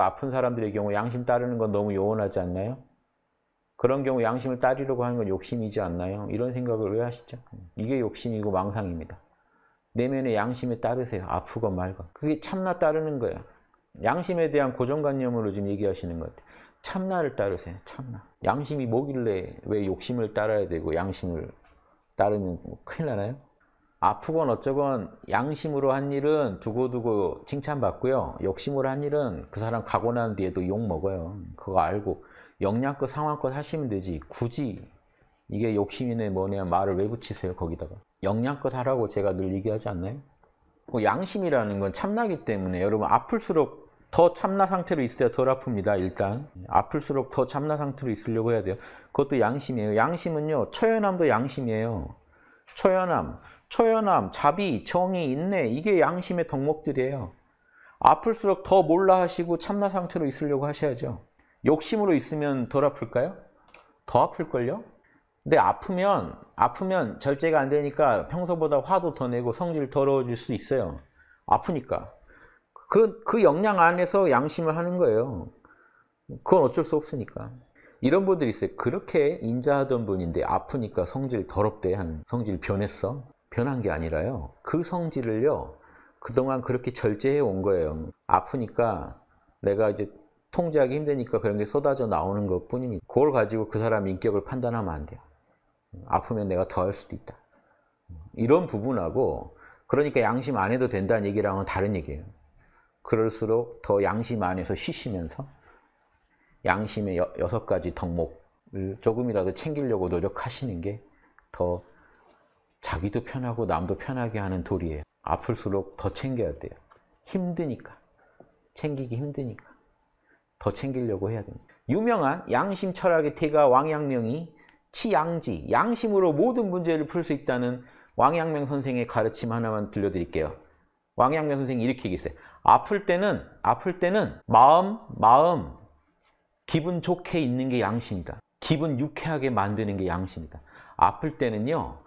아픈 사람들의 경우 양심 따르는 건 너무 요원하지 않나요? 그런 경우 양심을 따르려고 하는 건 욕심이지 않나요? 이런 생각을 왜 하시죠? 이게 욕심이고 망상입니다. 내면의 양심에 따르세요. 아프건 말건. 그게 참나 따르는 거예요. 양심에 대한 고정관념으로 지금 얘기하시는 것 같아요. 참나를 따르세요. 참나. 양심이 뭐길래 왜 욕심을 따라야 되고 양심을 따르면 큰일 나나요? 아프건 어쩌건 양심으로 한 일은 두고두고 칭찬받고요. 욕심으로 한 일은 그 사람 가고 난 뒤에도 욕 먹어요. 그거 알고 영양껏 상황껏 하시면 되지. 굳이 이게 욕심이네 뭐냐 말을 왜 붙이세요 거기다가. 영양껏 하라고 제가 늘 얘기하지 않나요? 뭐 양심이라는 건 참나기 때문에 여러분 아플수록 더 참나 상태로 있어야 덜 아픕니다. 일단 아플수록 더 참나 상태로 있으려고 해야 돼요. 그것도 양심이에요. 양심은요. 처연함도 양심이에요. 처연함 초연함, 자비, 정의, 인내 이게 양심의 덕목들이에요. 아플수록 더 몰라 하시고 참나 상태로 있으려고 하셔야죠. 욕심으로 있으면 덜 아플까요? 더 아플걸요? 근데 아프면 아프면 절제가 안 되니까 평소보다 화도 더 내고 성질 더러워질 수 있어요. 아프니까. 그, 그 역량 안에서 양심을 하는 거예요. 그건 어쩔 수 없으니까. 이런 분들이 있어요. 그렇게 인자하던 분인데 아프니까 성질 더럽대 한 성질 변했어. 변한 게 아니라요. 그 성질을요. 그동안 그렇게 절제해 온 거예요. 아프니까 내가 이제 통제하기 힘드니까 그런 게 쏟아져 나오는 것 뿐입니다. 그걸 가지고 그 사람 인격을 판단하면 안 돼요. 아프면 내가 더 할 수도 있다. 이런 부분하고 그러니까 양심 안 해도 된다는 얘기랑은 다른 얘기예요. 그럴수록 더 양심 안에서 쉬시면서 양심의 여, 여섯 가지 덕목을 조금이라도 챙기려고 노력하시는 게더 자기도 편하고 남도 편하게 하는 도리예요. 아플수록 더 챙겨야 돼요. 힘드니까. 챙기기 힘드니까. 더 챙기려고 해야 됩니다. 유명한 양심 철학의 태가 왕양명이 치양지, 양심으로 모든 문제를 풀 수 있다는 왕양명 선생의 가르침 하나만 들려드릴게요. 왕양명 선생이 이렇게 얘기했어요. 아플 때는, 아플 때는 마음, 마음, 기분 좋게 있는 게 양심이다. 기분 유쾌하게 만드는 게 양심이다. 아플 때는요,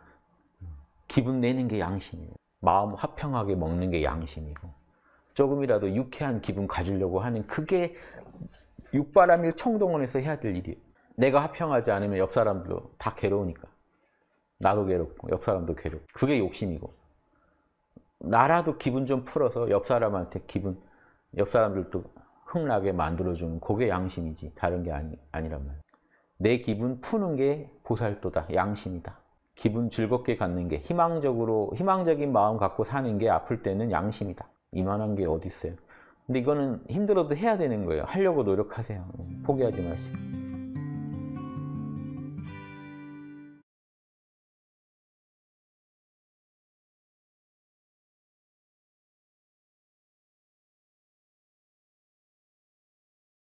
기분 내는 게 양심이에요. 마음 화평하게 먹는 게 양심이고 조금이라도 유쾌한 기분 가지려고 하는 그게 육바람일 청동원에서 해야 될 일이에요. 내가 화평하지 않으면 옆 사람도 다 괴로우니까. 나도 괴롭고 옆 사람도 괴롭고 그게 욕심이고 나라도 기분 좀 풀어서 옆 사람한테 기분 옆 사람들도 흥나게 만들어주는 그게 양심이지 다른 게 아니, 아니란 말이에요내 기분 푸는 게 보살도다. 양심이다. 기분 즐겁게 갖는 게 희망적으로 희망적인 마음 갖고 사는 게 아플 때는 양심이다. 이만한 게 어디 있어요? 근데 이거는 힘들어도 해야 되는 거예요. 하려고 노력하세요. 포기하지 마시고.